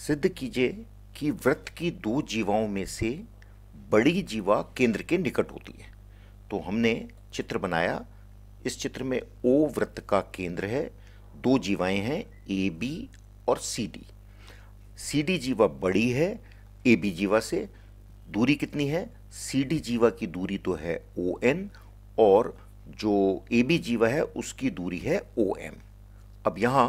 सिद्ध कीजिए कि व्रत की दो जीवाओं में से बड़ी जीवा केंद्र के निकट होती है तो हमने चित्र बनाया इस चित्र में ओ व्रत का केंद्र है दो जीवाएं हैं ए बी और सी डी सी डी जीवा बड़ी है ए बी जीवा से दूरी कितनी है सी डी जीवा की दूरी तो है ओ एन और जो ए बी जीवा है उसकी दूरी है ओ एम अब यहाँ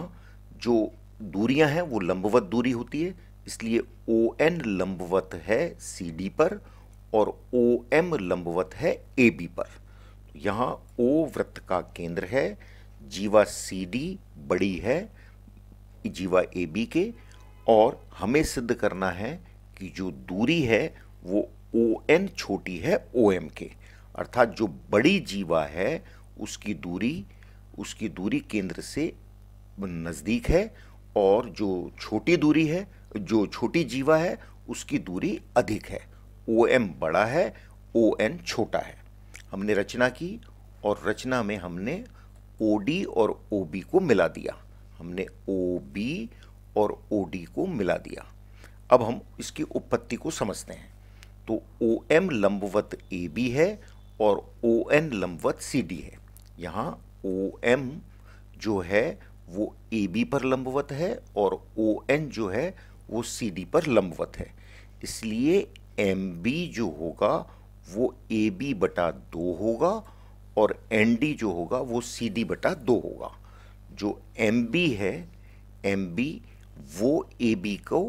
जो दूरियां हैं वो लंबवत दूरी होती है इसलिए ओ एन लंबवत है सी डी पर और ओ एम लंबवत है ए बी पर तो यहाँ ओ वृत्त का केंद्र है जीवा सी डी बड़ी है जीवा ए बी के और हमें सिद्ध करना है कि जो दूरी है वो ओ एन छोटी है ओ एम के अर्थात जो बड़ी जीवा है उसकी दूरी उसकी दूरी केंद्र से नज़दीक है और जो छोटी दूरी है जो छोटी जीवा है उसकी दूरी अधिक है ओ एम बड़ा है ओ एन छोटा है हमने रचना की और रचना में हमने ओ डी और ओ बी को मिला दिया हमने ओ बी और ओ डी को मिला दिया अब हम इसकी उत्पत्ति को समझते हैं तो ओ एम लंबवत ए बी है और ओ एन लंबवत सी डी है यहाँ ओ एम जो है वो ए बी पर लंबवत है और ओ एन जो है वो सी डी पर लंबवत है इसलिए एम बी जो होगा वो ए बी बटा दो होगा और एन डी जो होगा वो सी डी बटा दो होगा जो एम बी है एम बी वो ए बी को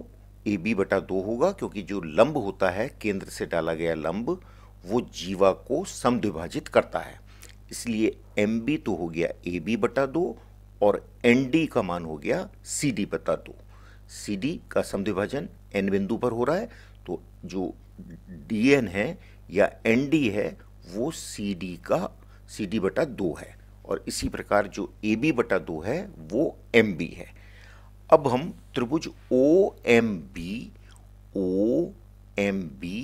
ए बी बटा दो होगा क्योंकि जो लंब होता है केंद्र से डाला गया लंब वो जीवा को समद्विभाजित करता है इसलिए एम बी तो हो गया ए बी बटा दो और एन डी का मान हो गया सी डी बता दो सी डी का समविभाजन एन बिंदु पर हो रहा है तो जो डी एन है या एन डी है वो सी डी का सी डी बटा दो है और इसी प्रकार जो ए बी बटा दो है वो एम बी है अब हम त्रिभुज O M B O M B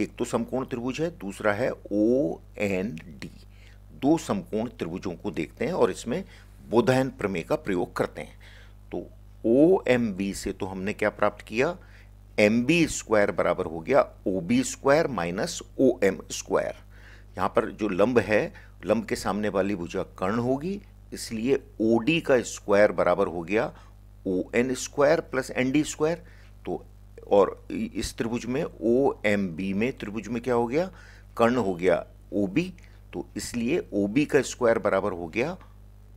एक तो समकोण त्रिभुज है दूसरा है ओ एन डी दो समकोण त्रिभुजों को देखते हैं और इसमें बोधायन प्रमेय का प्रयोग करते हैं तो ओ एम बी से तो हमने क्या प्राप्त किया एम बी स्क्वायर बराबर हो गया O B square minus O M square यहाँ पर जो लंब है लंब के सामने वाली भुजा कर्ण होगी इसलिए ओ डी का स्क्वायर बराबर हो गया O N square plus N D square तो और इस त्रिभुज में ओ एम बी में त्रिभुज में क्या हो गया कर्ण हो गया ओ बी तो इसलिए ओ बी का स्क्वायर बराबर हो गया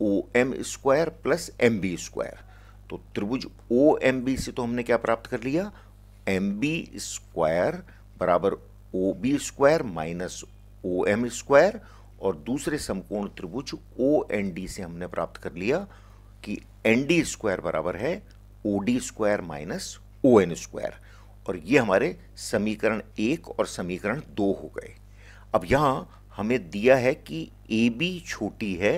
O M square plus M B square तो त्रिभुज ओ एम बी से तो हमने क्या प्राप्त कर लिया एम बी स्क्वायर बराबर O B square minus O M square और दूसरे समकोण त्रिभुज ओ एन डी से हमने प्राप्त कर लिया कि एन डी स्क्वायर बराबर है O D square minus O N square और ये हमारे समीकरण एक और समीकरण दो हो गए अब यहाँ हमें दिया है कि ए बी छोटी है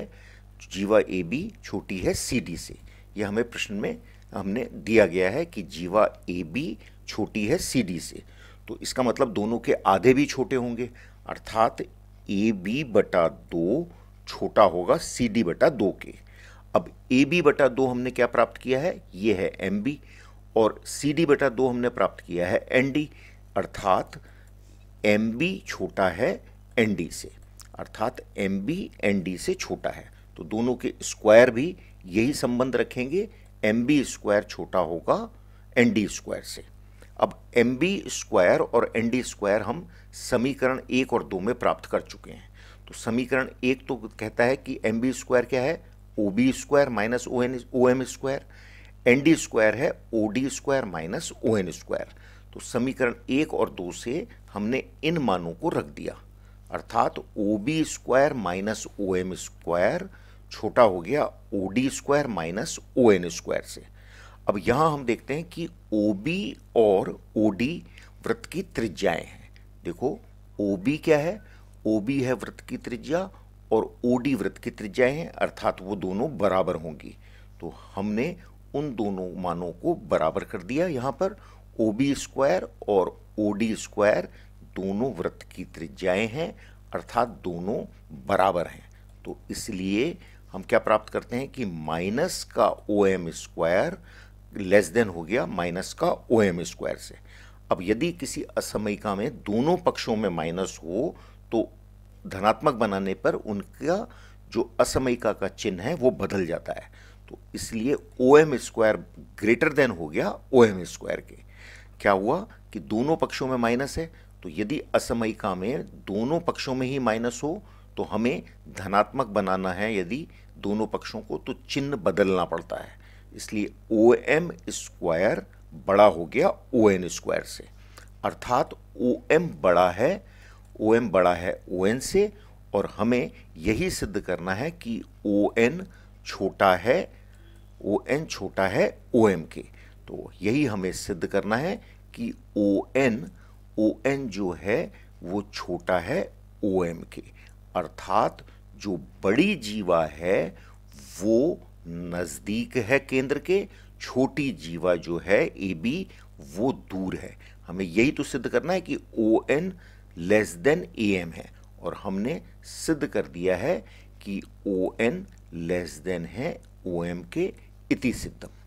जीवा ए बी छोटी है सी डी से यह हमें प्रश्न में हमने दिया गया है कि जीवा ए बी छोटी है सी डी से तो इसका मतलब दोनों के आधे भी छोटे होंगे अर्थात ए बी बटा दो छोटा होगा सी डी बटा दो के अब ए बी बटा दो हमने क्या प्राप्त किया है ये है एम बी और सी डी बटा दो हमने प्राप्त किया है एन डी अर्थात एम बी छोटा है एन डी से अर्थात एम बी एन डी से छोटा है तो दोनों के स्क्वायर भी यही संबंध रखेंगे एम बी स्क्वायर छोटा होगा एन डी स्क्वायर से अब एम बी स्क्वायर और एन डी स्क्वायर हम समीकरण एक और दो में प्राप्त कर चुके हैं तो समीकरण एक तो कहता है कि एम बी स्क्वायर क्या है O B square minus O N O M square N D square है O D square minus O N square तो समीकरण एक और दो से हमने इन मानों को रख दिया अर्थात O B square minus O M square छोटा हो गया O D square minus O N square से अब यहां हम देखते हैं कि ओ बी और ओ डी वृत्त की त्रिज्याएं हैं देखो ओ बी क्या है ओ बी है वृत्त की त्रिज्या और ओ डी वृत्त की त्रिज्याएं हैं अर्थात वो दोनों बराबर होंगी तो हमने उन दोनों मानों को बराबर कर दिया यहाँ पर ओ बी स्क्वायर और ओ डी स्क्वायर दोनों वृत्त की त्रिज्याएं हैं अर्थात दोनों बराबर हैं तो इसलिए हम क्या प्राप्त करते हैं कि माइनस का O M square less than हो गया माइनस का ओ एम स्क्वायर से अब यदि किसी असमयिका में दोनों पक्षों में माइनस हो तो धनात्मक बनाने पर उनका जो असमयिका का चिन्ह है वो बदल जाता है तो इसलिए O M square greater than हो गया ओ एम स्क्वायर के क्या हुआ कि दोनों पक्षों में माइनस है तो यदि असमयिका में दोनों पक्षों में ही माइनस हो तो हमें धनात्मक बनाना है यदि दोनों पक्षों को तो चिन्ह बदलना पड़ता है इसलिए ओ एम स्क्वायर बड़ा हो गया ओ एन स्क्वायर से अर्थात ओ एम बड़ा है ओ एम बड़ा है ओ एन से और हमें यही सिद्ध करना है कि ओ एन छोटा है ओ एन छोटा है ओ एम के तो यही हमें सिद्ध करना है कि ओ एन ओ एन जो है वो छोटा है ओ एम के अर्थात जो बड़ी जीवा है वो नज़दीक है केंद्र के छोटी जीवा जो है ए बी वो दूर है हमें यही तो सिद्ध करना है कि O N less than A M है और हमने सिद्ध कर दिया है कि ओ एन लेस देन है ओ एम के इति सिद्धम